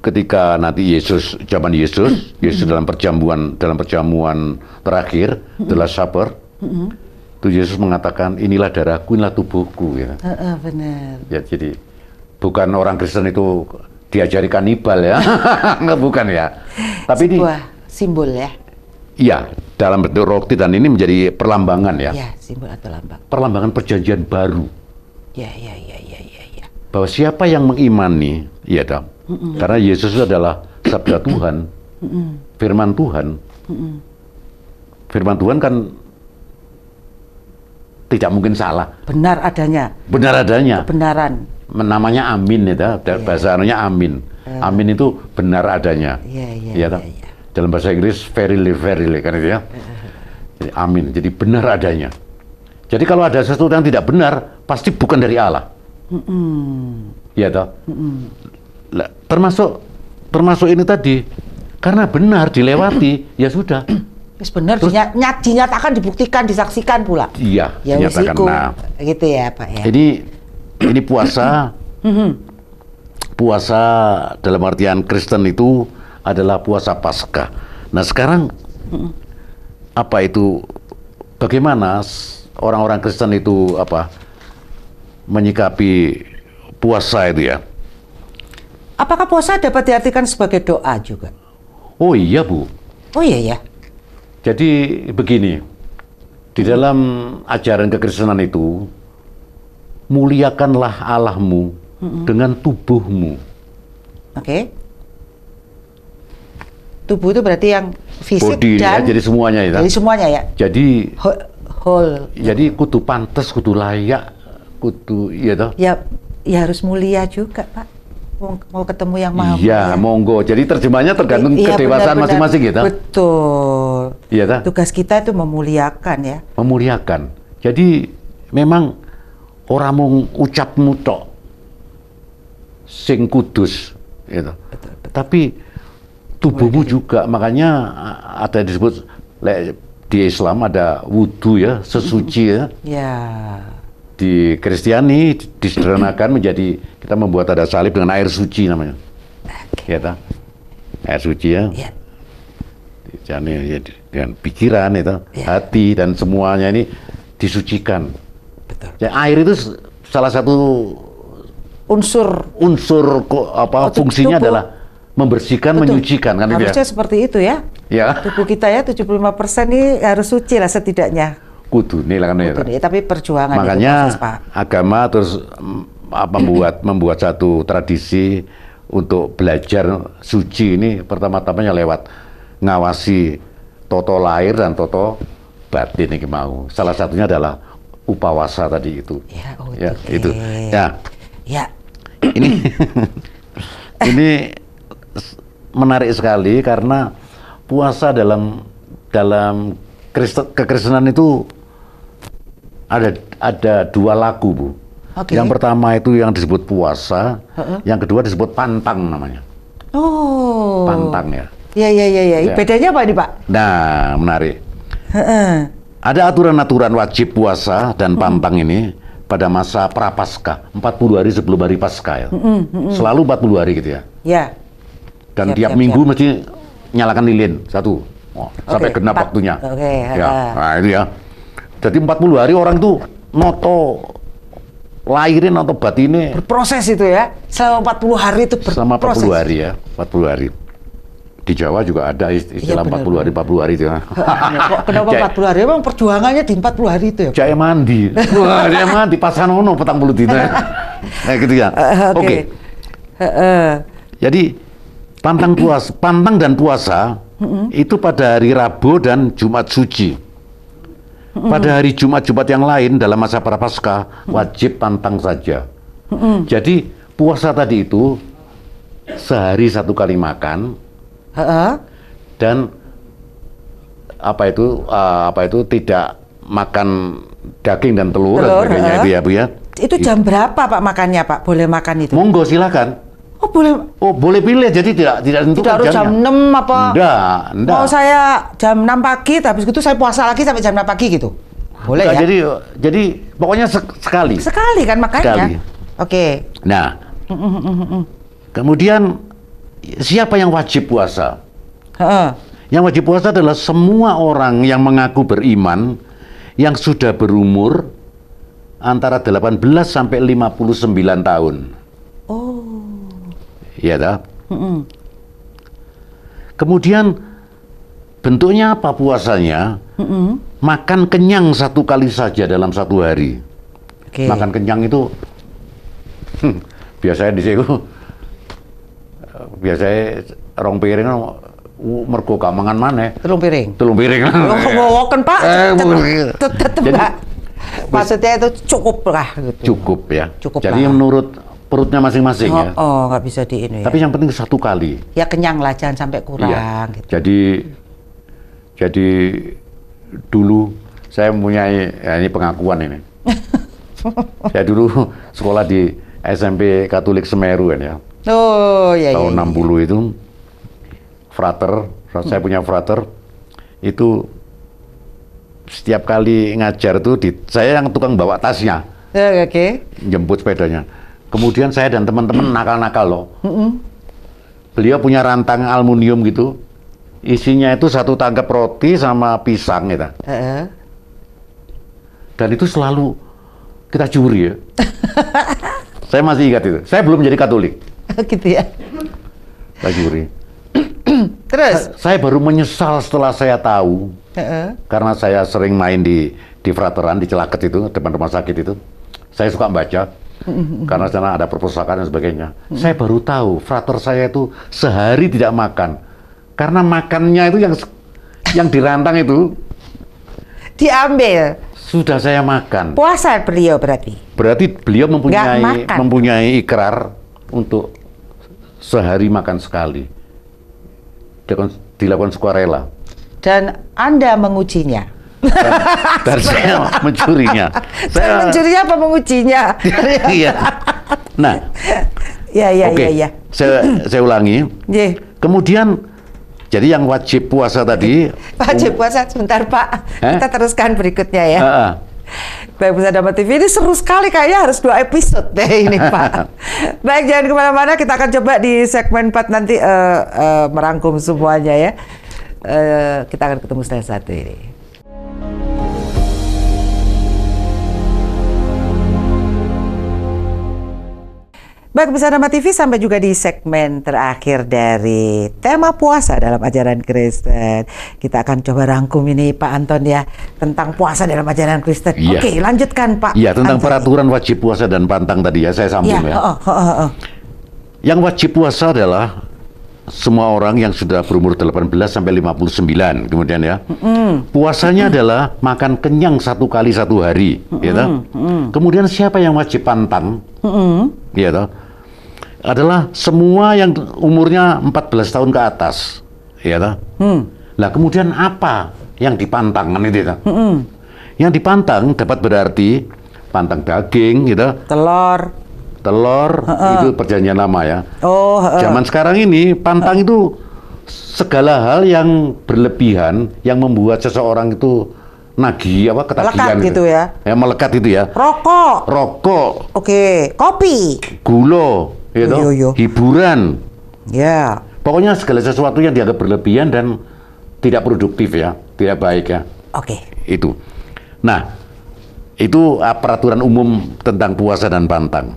ketika nanti Yesus zaman Yesus, mm. Yesus dalam perjamuan dalam perjamuan terakhir, mm. the last supper, mm Yesus mengatakan inilah darahku, inilah tubuhku ya. Uh, uh, benar. Ya jadi bukan orang Kristen itu diajari kanibal ya. Bukan ya. Tapi ini simbol ya. Iya, dalam bentuk roti dan ini menjadi perlambangan ya. Iya, simbol atau lambang. Perlambangan perjanjian baru. ya ya ya ya iya. Ya. Bahwa siapa yang mengimani, ya dong. Mm -mm. Karena Yesus adalah sabda Tuhan, firman Tuhan. Firman Tuhan kan tidak mungkin salah. Benar adanya. Benar adanya. Kebenaran namanya amin itu ya. bahasa anunya amin uh. amin itu benar adanya ya, iya. dalam bahasa Inggris verily verily kan itu ya ah, ah, jadi amin jadi benar adanya jadi kalau ada sesuatu yang tidak benar pasti bukan dari Allah mm -mm. ya toh mm -mm. termasuk termasuk ini tadi karena benar dilewati ya sudah Terus benar Terus, dinyat, dinyatakan dibuktikan disaksikan pula. Iya, ya, dinyatakan. Nah, gitu ya, Pak ya. jadi ini puasa mm-hmm. puasa dalam artian Kristen itu adalah puasa Paskah. Nah sekarang mm-hmm. apa itu bagaimana orang-orang Kristen itu apa menyikapi puasa itu ya? Apakah puasa dapat diartikan sebagai doa juga? Oh iya bu. Oh iya ya. Jadi begini di dalam ajaran kekristenan itu muliakanlah Allahmu hmm. dengan tubuhmu. Oke. Okay. Tubuh itu berarti yang fisik Body, ya, dan ya, jadi semuanya ya. Jadi semuanya ya. Jadi whole. Jadi kudu pantas, kudu layak, kudu ya toh. Ya ya harus mulia juga, Pak. Mau, ketemu yang maha Iya, ya. monggo. Jadi terjemahnya tergantung iya, ya, kedewasaan masing-masing gitu. Betul. Iya Tugas kita itu memuliakan ya. Memuliakan. Jadi memang ora mung ucapmu tok sing kudus gitu. Tapi tubuhmu juga makanya eh, ada disebut di Islam ada wudhu ya, sesuci ya. Ya. Di Kristiani disederhanakan menjadi kita membuat ada salib dengan air suci namanya. Okay. Ya Air suci ya. yeah. Jadi ya, dengan pikiran itu, ya, ya. hati dan semuanya ini disucikan Betul. Ya, air itu salah satu unsur unsur apa Untuk oh, fungsinya tubuh. adalah membersihkan, Betul. menyucikan kan gitu Harusnya ya? seperti itu ya. Ya. Tubuh kita ya 75% ini harus suci lah setidaknya. Kudu nih lah kan ya, Kudu tapi perjuangan Makanya itu proses, Pak. agama terus mm, apa membuat membuat satu tradisi untuk belajar suci ini pertama-tamanya lewat ngawasi toto lahir dan toto batin ini mau. Salah satunya adalah upawasa tadi itu. Ya, oh, ya okay. itu. Ya. Ya. Ini ini menarik sekali karena puasa dalam dalam Kristen, kekristenan itu ada ada dua laku, Bu. Okay. Yang pertama itu yang disebut puasa, uh -uh. yang kedua disebut pantang namanya. Oh. Pantang ya. Ya, ya, ya, ya. ya. Bedanya apa nih, Pak? Nah, menarik. Uh -uh. Ada aturan-aturan wajib puasa dan pantang ini pada masa prapaskah, 40 hari sebelum hari pasca ya. mm -mm. Selalu 40 hari gitu ya. Ya. Dan siap, tiap siap, minggu siap. mesti nyalakan lilin satu. Oh, okay. sampai genap Empat. waktunya. Oke. Okay, ya. Uh. Nah, itu ya. Jadi 40 hari orang tuh noto lahirin atau batinnya berproses itu ya selama 40 hari itu berproses. selama 40 hari ya 40 hari di Jawa juga ada iya, istilah ya, 40 hari 40 hari itu. Ya. Kenapa Jaya, 40 hari? Emang perjuangannya di 40 hari itu ya. Jaya mandi. Wah, Jaya mandi pasanono petang puluh dina. Ya. kayak gitu ya. Eh, eh, Oke. Okay. Eh, Jadi pantang puas pantang dan puasa itu pada hari Rabu dan Jumat suci. Pada hari Jumat-Jumat yang lain dalam masa Prapaskah wajib pantang saja. Jadi puasa tadi itu sehari satu kali makan, ha Dan apa itu uh, apa itu tidak makan daging dan telur, telur dan sebagainya itu ya Bu ya. Itu jam berapa Pak makannya Pak? Boleh makan itu? Monggo silakan. Oh boleh. Oh boleh pilih jadi tidak tidak tentu Tidak harus jamnya. jam 6 apa? Enggak, enggak. Mau saya jam enam pagi tapi itu saya puasa lagi sampai jam enam pagi gitu. Boleh enggak, ya? Jadi jadi pokoknya sek sekali. Sekali kan makanya. Oke. Nah. Kemudian siapa yang wajib puasa? Ha. Yang wajib puasa adalah semua orang yang mengaku beriman yang sudah berumur antara 18 sampai 59 tahun. Oh. Iya dah. Mm -mm. Kemudian bentuknya apa puasanya? Mm -mm. Makan kenyang satu kali saja dalam satu hari. Okay. Makan kenyang itu hmm, biasanya di situ biasanya rong piring uh, mergo kamangan mana? Telung piring. Telung piring. Ngowoken, oh, oh, oh, Pak. Eh, tetep, Pak. Maksudnya itu cukup lah gitu. Cukup ya. Cukup Jadi lah. menurut perutnya masing-masing oh, ya. Oh, nggak bisa di ini. Ya. Tapi ya. yang penting satu kali. Ya kenyang lah, jangan sampai iya. kurang iya. gitu. Jadi jadi dulu saya punya ya ini pengakuan ini. saya dulu sekolah di SMP Katolik Semeru ya. Oh iya, iya. Tahun iya, iya. itu frater, hmm. saya punya frater itu setiap kali ngajar itu di, saya yang tukang bawa tasnya. Eh, oke. Okay. Jemput sepedanya. Kemudian saya dan teman-teman nakal-nakal loh. Beliau punya rantang aluminium gitu. Isinya itu satu tangkap roti sama pisang gitu. Uh -uh. Dan itu selalu kita curi ya. saya masih ingat itu. Saya belum jadi Katolik. gitu ya. Lagi Uri. Terus? Saya, saya baru menyesal setelah saya tahu, uh -uh. karena saya sering main di di frateran di Celaket itu depan rumah sakit itu. Saya suka membaca uh mm-hmm. -uh. karena sana ada perpustakaan dan sebagainya. Uh -uh. Saya baru tahu frater saya itu sehari tidak makan karena makannya itu yang yang dirantang itu diambil. Sudah saya makan. Puasa beliau berarti. Berarti beliau mempunyai mempunyai ikrar untuk sehari makan sekali. Dilakukan sukarela. Dan Anda mengujinya? Dan, dan saya mencurinya. saya mencurinya apa mengujinya? iya. nah. Ya, ya, okay. ya, ya. Saya, saya ulangi. Yeah. Kemudian jadi yang wajib puasa tadi wajib puasa sebentar Pak. Eh? Kita teruskan berikutnya ya. Uh -uh. Baik Pusat dapat TV ini seru sekali kayaknya harus dua episode deh ini Pak. Baik jangan kemana-mana kita akan coba di segmen 4 nanti uh, uh, merangkum semuanya ya. Uh, kita akan ketemu setelah satu ini. Baik bisa Nama TV sampai juga di segmen terakhir dari tema puasa dalam ajaran Kristen. Kita akan coba rangkum ini Pak Anton ya tentang puasa dalam ajaran Kristen. Ya. Oke, lanjutkan Pak. Iya, tentang Anton. peraturan wajib puasa dan pantang tadi ya saya sambung ya. ya. Oh, oh, oh, oh. Yang wajib puasa adalah semua orang yang sudah berumur 18 sampai 59 kemudian ya. Mm -mm. Puasanya mm -mm. adalah makan kenyang satu kali satu hari, mm -mm. ya mm -mm. Kemudian siapa yang wajib pantang? Mm -mm. Ya adalah semua yang umurnya 14 tahun ke atas, ya lah Hmm. Nah, kemudian apa yang dipantang kan itu? Hmm -hmm. Yang dipantang dapat berarti pantang daging, gitu. Telur. Telur uh -uh. itu perjanjian lama ya. Oh. Uh -uh. Zaman sekarang ini pantang uh -uh. itu segala hal yang berlebihan yang membuat seseorang itu nagih apa ketagihan melekat gitu, gitu ya. Ya melekat itu ya. Rokok. Rokok. Oke, okay. kopi. Gula ya toh? hiburan. Ya. Pokoknya segala sesuatu yang dianggap berlebihan dan tidak produktif ya, tidak baik ya. Oke. Okay. Itu. Nah, itu ah, peraturan umum tentang puasa dan pantang.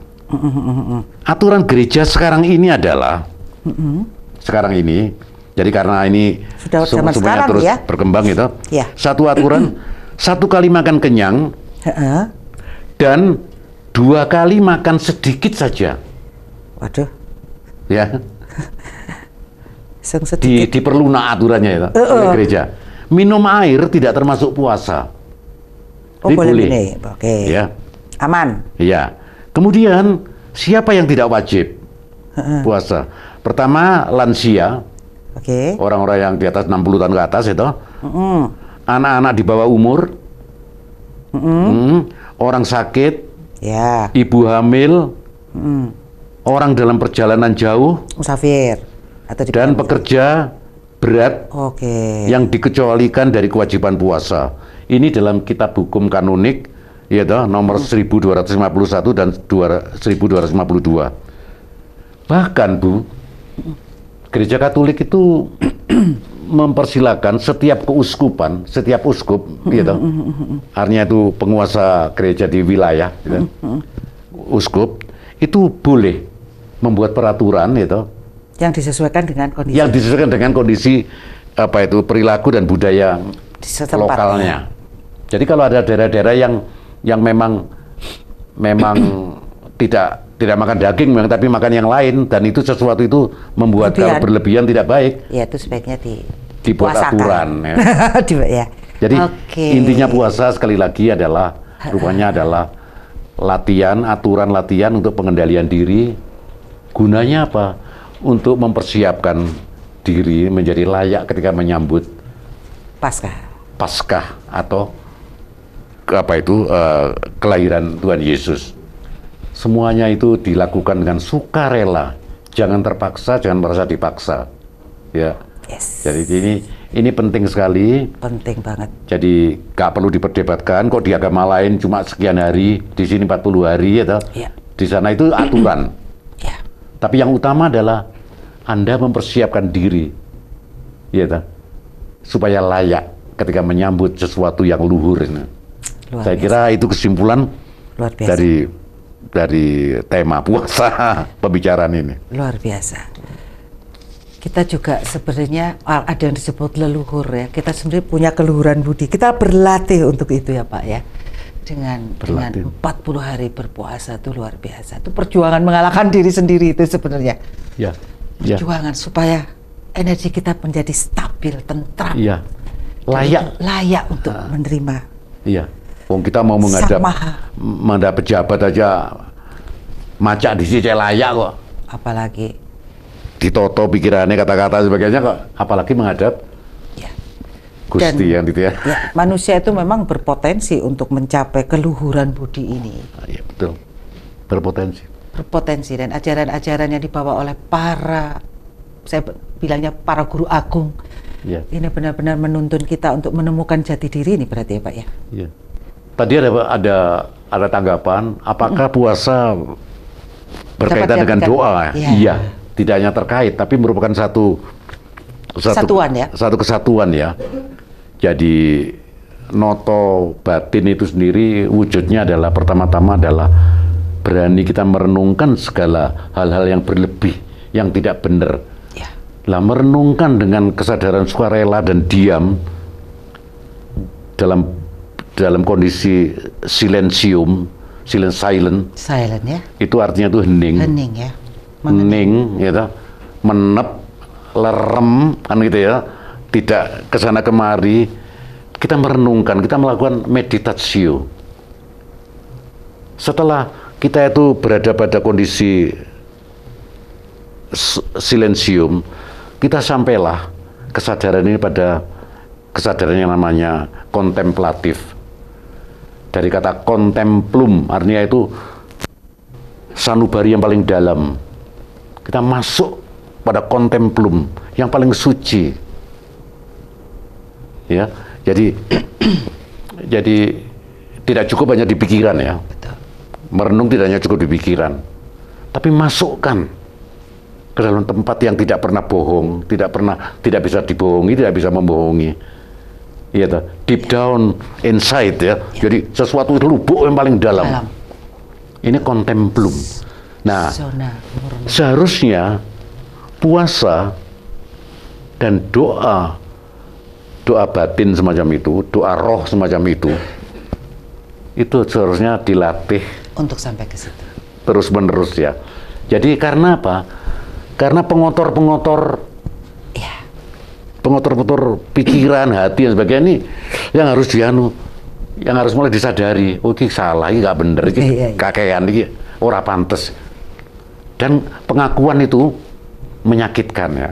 Aturan gereja sekarang ini adalah sekarang ini. Jadi karena ini sudah zaman semuanya sekarang, terus ya? berkembang itu, Ya. Satu aturan, satu kali makan kenyang dan dua kali makan sedikit saja. Waduh. Ya. Sang sedikit. Di, diperluna aturannya ya, uh, uh. gereja. Minum air tidak termasuk puasa. Oh, boleh, boleh. Oke. Okay. Ya. Aman. Iya. Kemudian siapa yang tidak wajib puasa? Pertama lansia. Oke. Okay. Orang-orang yang di atas 60 tahun ke atas itu. Anak-anak di bawah umur. Mm-mm. Mm-mm. Orang sakit. Yeah. Ibu hamil. Mm-mm orang dalam perjalanan jauh, musafir atau dan pekerja berat okay. yang dikecualikan dari kewajiban puasa. Ini dalam kitab hukum kanunik yaitu nomor hmm. 1251 dan 1252. Bahkan Bu, hmm. gereja Katolik itu mempersilahkan setiap keuskupan, setiap uskup, hmm, ya gitu, artinya itu penguasa gereja di wilayah, ya uskup itu boleh membuat peraturan itu yang disesuaikan dengan kondisi yang disesuaikan dengan kondisi apa itu perilaku dan budaya lokalnya. Jadi kalau ada daerah-daerah yang yang memang memang tidak tidak makan daging memang tapi makan yang lain dan itu sesuatu itu membuat berlebihan. kalau berlebihan tidak baik. Ya itu sebaiknya di dibuat puasakan. aturan ya. ya. Jadi okay. intinya puasa sekali lagi adalah rupanya adalah latihan, aturan latihan untuk pengendalian diri Gunanya apa? Untuk mempersiapkan diri menjadi layak ketika menyambut Paskah. Paskah atau apa itu uh, kelahiran Tuhan Yesus. Semuanya itu dilakukan dengan sukarela, jangan terpaksa, jangan merasa dipaksa. Ya. Yes. Jadi ini ini penting sekali. Penting banget. Jadi nggak perlu diperdebatkan. Kok di agama lain cuma sekian hari, di sini 40 hari, ya. Toh? Iya. Di sana itu aturan. Tapi yang utama adalah Anda mempersiapkan diri, ya ta? supaya layak ketika menyambut sesuatu yang luhur. Ini. Luar Saya biasa. kira itu kesimpulan Luar biasa. dari dari tema puasa pembicaraan ini. Luar biasa. Kita juga sebenarnya ada yang disebut leluhur ya. Kita sendiri punya keluhuran budi. Kita berlatih untuk itu ya Pak ya dengan Berlatih. dengan 40 hari berpuasa itu luar biasa. Itu perjuangan mengalahkan diri sendiri itu sebenarnya. Ya. ya. Perjuangan supaya energi kita menjadi stabil, tentram. Iya. Layak layak untuk ha. Ah. menerima. Iya. Wong kita mau menghadap mandat pejabat aja macak di sini layak kok. Apalagi ditoto pikirannya kata-kata sebagainya kok apalagi menghadap Gusti Dan, ya, ya. ya. Manusia itu memang berpotensi untuk mencapai keluhuran budi ini. Ah, iya betul, berpotensi. Berpotensi dan ajaran-ajaran yang dibawa oleh para, saya bilangnya para guru agung, ya. ini benar-benar menuntun kita untuk menemukan jati diri ini berarti ya Pak ya. ya. Tadi ada ada ada tanggapan, apakah puasa berkaitan Dapat dengan doa? Ya. Iya, tidak hanya terkait, tapi merupakan satu satu, kesatuan ya. Satu kesatuan ya. Jadi noto batin itu sendiri wujudnya adalah pertama-tama adalah berani kita merenungkan segala hal-hal yang berlebih, yang tidak benar. Ya. Lah merenungkan dengan kesadaran sukarela dan diam dalam dalam kondisi silensium, silent silent. Silent ya. Itu artinya itu hening. Hening ya. Mengening. Hening, gitu. Menep, lerem kan gitu ya tidak ke sana kemari, kita merenungkan, kita melakukan meditatio. Setelah kita itu berada pada kondisi silensium, kita sampailah kesadaran ini pada kesadaran yang namanya kontemplatif. Dari kata kontemplum, artinya itu sanubari yang paling dalam. Kita masuk pada kontemplum yang paling suci, ya jadi jadi tidak cukup hanya di pikiran ya merenung tidak hanya cukup di pikiran tapi masukkan ke dalam tempat yang tidak pernah bohong tidak pernah tidak bisa dibohongi tidak bisa membohongi ya, toh deep down inside ya iya. jadi sesuatu lubuk yang paling dalam, dalam. ini kontemplum nah seharusnya puasa dan doa doa batin semacam itu, doa roh semacam itu, itu seharusnya dilatih untuk sampai ke situ. Terus menerus ya. Jadi karena apa? Karena pengotor-pengotor ya. pengotor-pengotor pikiran, hati dan sebagainya ini yang harus dianu, yang harus mulai disadari. Oh, ini salah, ini nggak bener, ini iya, iya. kakean, ini ora pantas. Dan pengakuan itu menyakitkan ya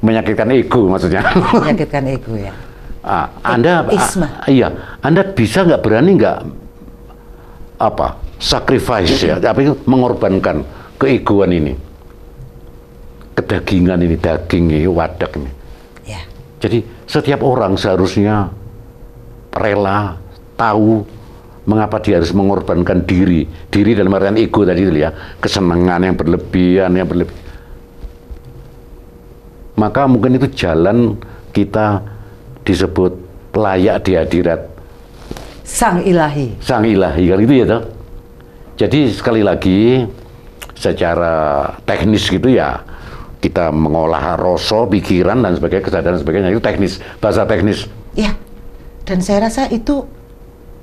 menyakitkan ego maksudnya. Menyakitkan ego ya. Ah, anda ah, iya anda bisa nggak berani nggak apa sacrifice ya tapi mengorbankan keegoan ini kedagingan ini dagingnya, ini wadah ini ya. jadi setiap orang seharusnya rela tahu mengapa dia harus mengorbankan diri diri dan artian ego tadi itu ya kesenangan yang berlebihan yang berlebih maka mungkin itu jalan kita disebut layak dihadirat sang ilahi sang ilahi kan itu ya toh jadi sekali lagi secara teknis gitu ya kita mengolah rasa, pikiran dan sebagainya, kesadaran dan sebagainya itu teknis, bahasa teknis. Iya. Dan saya rasa itu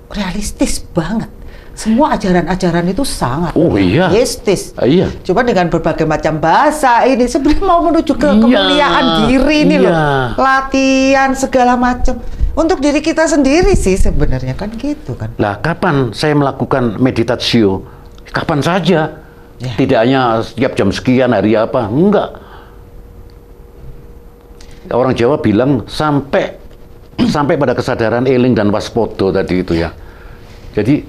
realistis banget semua ajaran-ajaran itu sangat oh, iya. ateistis. Uh, ah, iya. Cuma dengan berbagai macam bahasa ini sebenarnya mau menuju ke iya. kemuliaan diri ini iya. loh. Latihan segala macam untuk diri kita sendiri sih sebenarnya kan gitu kan. Nah, kapan saya melakukan meditasi? Kapan saja. Ya. Tidak hanya setiap jam sekian hari apa, enggak. Orang Jawa bilang sampai sampai pada kesadaran eling dan waspodo tadi itu ya. Jadi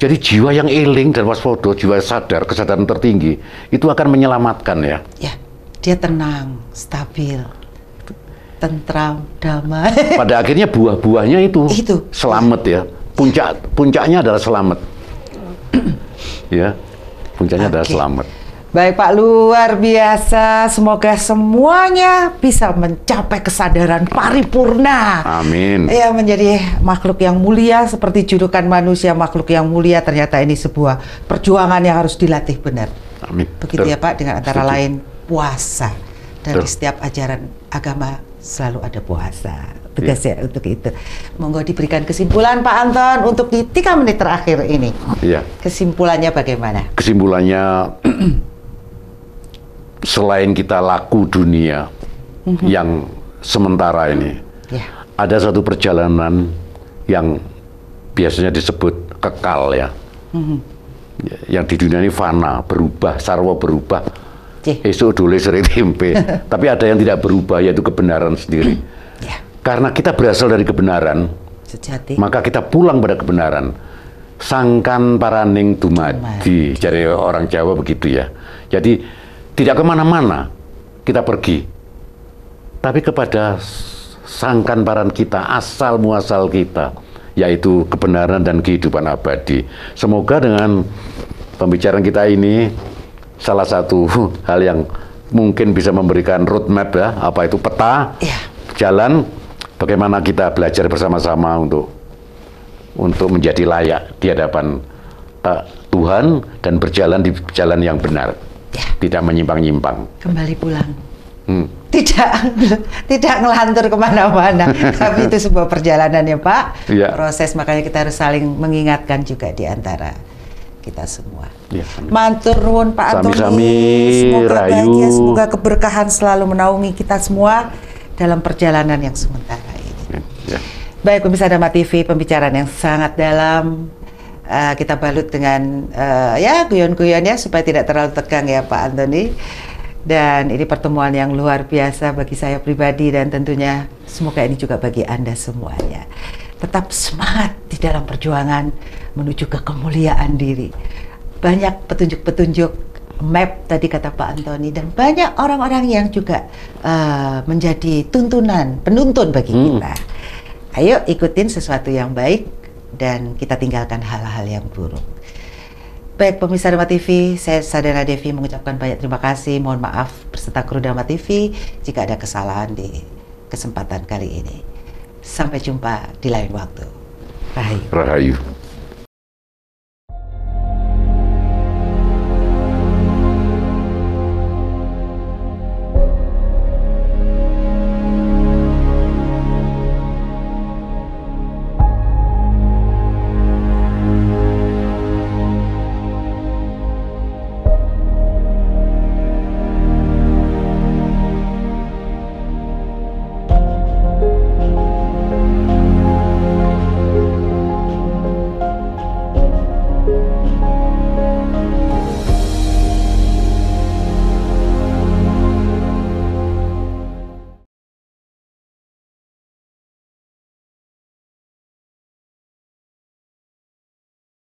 jadi jiwa yang eling dan waspada, jiwa yang sadar, kesadaran tertinggi itu akan menyelamatkan ya. Ya, dia tenang, stabil, tentram, damai. Pada akhirnya buah-buahnya itu, itu selamat ya. Puncak puncaknya adalah selamat. ya, puncaknya okay. adalah selamat. Baik Pak, luar biasa. Semoga semuanya bisa mencapai kesadaran paripurna. Amin. Ya, menjadi makhluk yang mulia seperti julukan manusia makhluk yang mulia. Ternyata ini sebuah perjuangan yang harus dilatih benar. Amin. Begitu Betul. ya Pak, dengan antara Setuju. lain puasa. Dari setiap ajaran agama selalu ada puasa. tegas ya. ya untuk itu. Monggo diberikan kesimpulan Pak Anton untuk di tiga menit terakhir ini. Iya. Kesimpulannya bagaimana? Kesimpulannya selain kita laku dunia mm-hmm. yang sementara ini, yeah. ada satu perjalanan yang biasanya disebut kekal ya, mm-hmm. yang di dunia ini fana berubah, sarwa berubah. Cih. Esok dulu sering tempe, tapi ada yang tidak berubah yaitu kebenaran sendiri. yeah. Karena kita berasal dari kebenaran, Sejati. maka kita pulang pada kebenaran sangkan paraning dumadi, dumadi. jadi orang Jawa begitu ya. Jadi tidak kemana-mana kita pergi, tapi kepada sangkan paran kita, asal muasal kita, yaitu kebenaran dan kehidupan abadi. Semoga dengan pembicaraan kita ini salah satu hal yang mungkin bisa memberikan roadmap ya, apa itu peta yeah. jalan bagaimana kita belajar bersama-sama untuk untuk menjadi layak di hadapan eh, Tuhan dan berjalan di jalan yang benar ya. tidak menyimpang-nyimpang kembali pulang hmm. tidak tidak ngelantur kemana-mana tapi itu sebuah perjalanan ya Pak ya. proses makanya kita harus saling mengingatkan juga di antara kita semua. Ya, Mantur nuwun Pak Antoni. Sami, semoga rayu. bahagia, semoga keberkahan selalu menaungi kita semua dalam perjalanan yang sementara ini. Ya. Baik pemirsa Dama TV, pembicaraan yang sangat dalam, uh, kita balut dengan uh, ya guyon-guyon ya supaya tidak terlalu tegang ya Pak Antoni. Dan ini pertemuan yang luar biasa bagi saya pribadi dan tentunya semoga ini juga bagi Anda semuanya. Tetap semangat di dalam perjuangan menuju ke kemuliaan diri. Banyak petunjuk-petunjuk map tadi kata Pak Antoni dan banyak orang-orang yang juga uh, menjadi tuntunan, penuntun bagi hmm. kita. Ayo ikutin sesuatu yang baik dan kita tinggalkan hal-hal yang buruk. Baik pemirsa Dharma TV, saya Sadana Devi mengucapkan banyak terima kasih. Mohon maaf berserta kru Dharma TV jika ada kesalahan di kesempatan kali ini. Sampai jumpa di lain waktu. Rahayu. Rahayu.